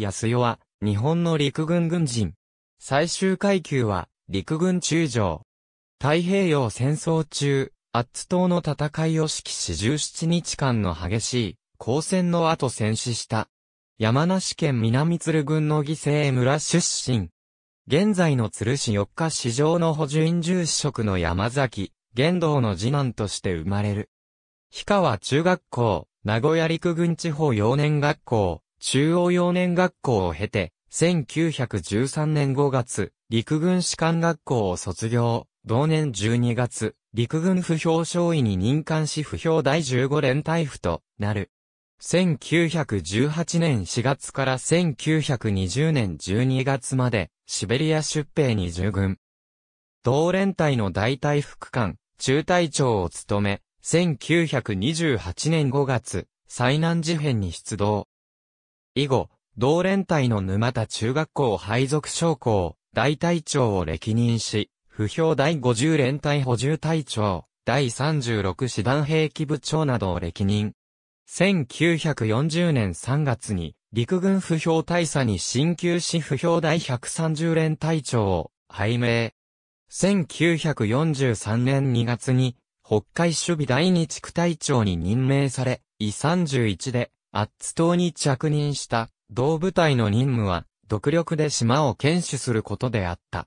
安代は、日本の陸軍軍人。最終階級は、陸軍中将。太平洋戦争中、アッツ島の戦いを指揮し17日間の激しい、交戦の後戦死した。山梨県南鶴郡の犠牲村出身。現在の鶴市四日市場の補助員住職の山崎、玄道の次男として生まれる。氷川中学校、名古屋陸軍地方幼年学校、中央幼年学校を経て、1913年5月、陸軍士官学校を卒業。同年12月、陸軍不評少尉に任官し不評第15連隊府となる。1918年4月から1920年12月まで、シベリア出兵に従軍。同連隊の大隊副官、中隊長を務め、1928年5月、災難事変に出動。以後、同連隊の沼田中学校配属将校、大隊長を歴任し、不評第50連隊補充隊長、第36師団兵器部長などを歴任。1940年3月に、陸軍不評大佐に進級し不評第130連隊長を拝命。1943年2月に、北海守備第二地区隊長に任命され、E31 で、アッツ島に着任した同部隊の任務は、独力で島を堅守することであった。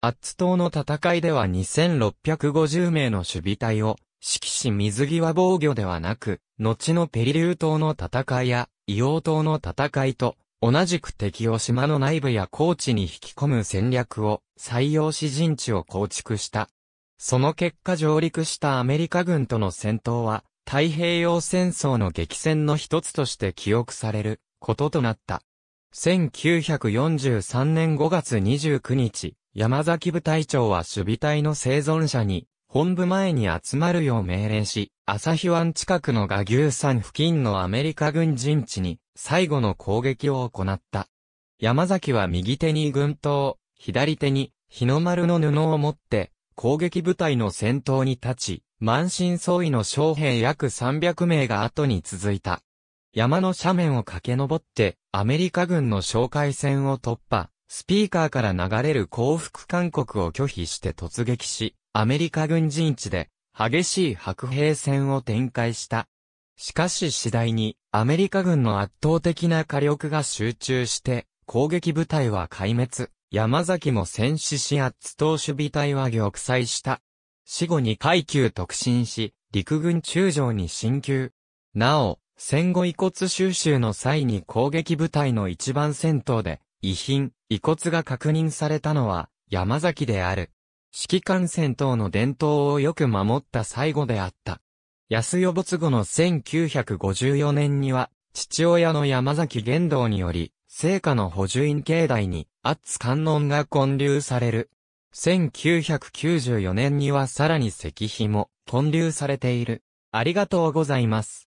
アッツ島の戦いでは2650名の守備隊を、指揮し水際防御ではなく、後のペリリュー島の戦いや、硫黄島の戦いと、同じく敵を島の内部や高地に引き込む戦略を採用し陣地を構築した。その結果上陸したアメリカ軍との戦闘は、太平洋戦争の激戦の一つとして記憶されることとなった。1943年5月29日、山崎部隊長は守備隊の生存者に、本部前に集まるよう命令し、朝日湾近くの賀牛山付近のアメリカ軍陣地に、最後の攻撃を行った。山崎は右手に軍刀、左手に日の丸の布を持って、攻撃部隊の先頭に立ち、満身創痍の将兵約300名が後に続いた。山の斜面を駆け上って、アメリカ軍の哨戒戦を突破、スピーカーから流れる降伏勧告を拒否して突撃し、アメリカ軍陣地で、激しい白兵戦を展開した。しかし次第に、アメリカ軍の圧倒的な火力が集中して、攻撃部隊は壊滅、山崎も戦死し圧倒守備隊は玉砕した。死後に階級特進し、陸軍中将に進級。なお、戦後遺骨収集の際に攻撃部隊の一番戦闘で、遺品、遺骨が確認されたのは、山崎である。指揮官戦闘の伝統をよく守った最後であった。安代没後の1954年には、父親の山崎玄道により、聖火の補助員境内に、アッツ観音が建立される。1994年にはさらに石碑も建立されている。ありがとうございます。